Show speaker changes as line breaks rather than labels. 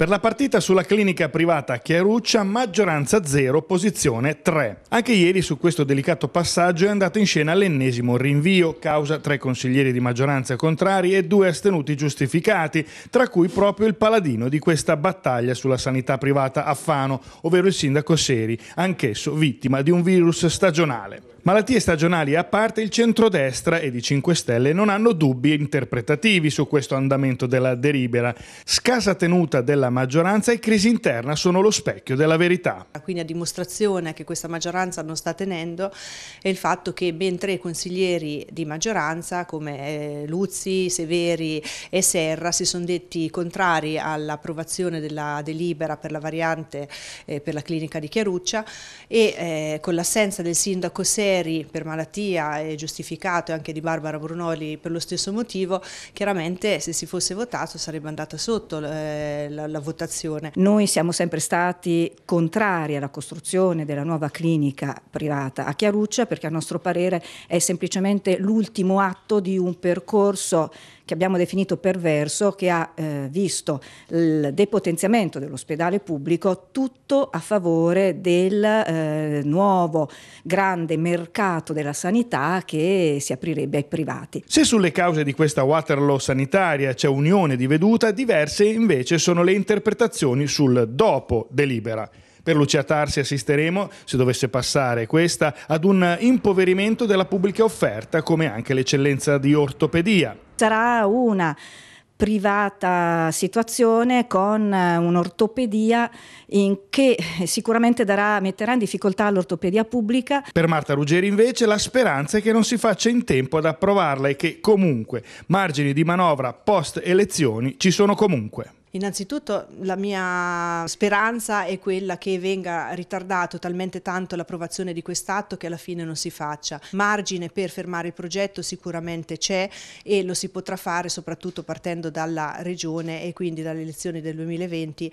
Per la partita sulla clinica privata Chiaruccia, maggioranza 0, posizione 3. Anche ieri su questo delicato passaggio è andato in scena l'ennesimo rinvio, causa tre consiglieri di maggioranza contrari e due astenuti giustificati, tra cui proprio il paladino di questa battaglia sulla sanità privata a Fano, ovvero il sindaco Seri, anch'esso vittima di un virus stagionale. Malattie stagionali a parte, il centrodestra e i 5 Stelle non hanno dubbi interpretativi su questo andamento della delibera. Scasa tenuta della maggioranza e crisi interna sono lo specchio della verità.
Quindi a dimostrazione che questa maggioranza non sta tenendo è il fatto che ben tre consiglieri di maggioranza come eh, Luzzi, Severi e Serra si sono detti contrari all'approvazione della delibera per la variante eh, per la clinica di Chiaruccia e eh, con l'assenza del sindaco Serra Salieri per malattia e giustificato e anche di Barbara Brunoli per lo stesso motivo, chiaramente se si fosse votato sarebbe andata sotto
eh, la, la votazione. Noi siamo sempre stati contrari alla costruzione della nuova clinica privata a Chiaruccia perché a nostro parere è semplicemente l'ultimo atto di un percorso che abbiamo definito perverso, che ha eh, visto il depotenziamento dell'ospedale pubblico tutto a favore del eh, nuovo grande mercato della sanità che si aprirebbe ai privati.
Se sulle cause di questa Waterloo sanitaria c'è unione di veduta, diverse invece sono le interpretazioni sul dopo delibera. Per Lucia Tarsi assisteremo, se dovesse passare questa, ad un impoverimento della pubblica offerta, come anche l'eccellenza di ortopedia.
Sarà una privata situazione con eh, un'ortopedia che eh, sicuramente darà, metterà in difficoltà l'ortopedia pubblica.
Per Marta Ruggeri invece la speranza è che non si faccia in tempo ad approvarla e che comunque margini di manovra post elezioni ci sono comunque.
Innanzitutto la mia speranza è quella che venga ritardato talmente tanto l'approvazione di quest'atto che alla fine non si faccia. Margine per fermare il progetto sicuramente c'è e lo si potrà fare soprattutto partendo dalla Regione e quindi dalle elezioni del 2020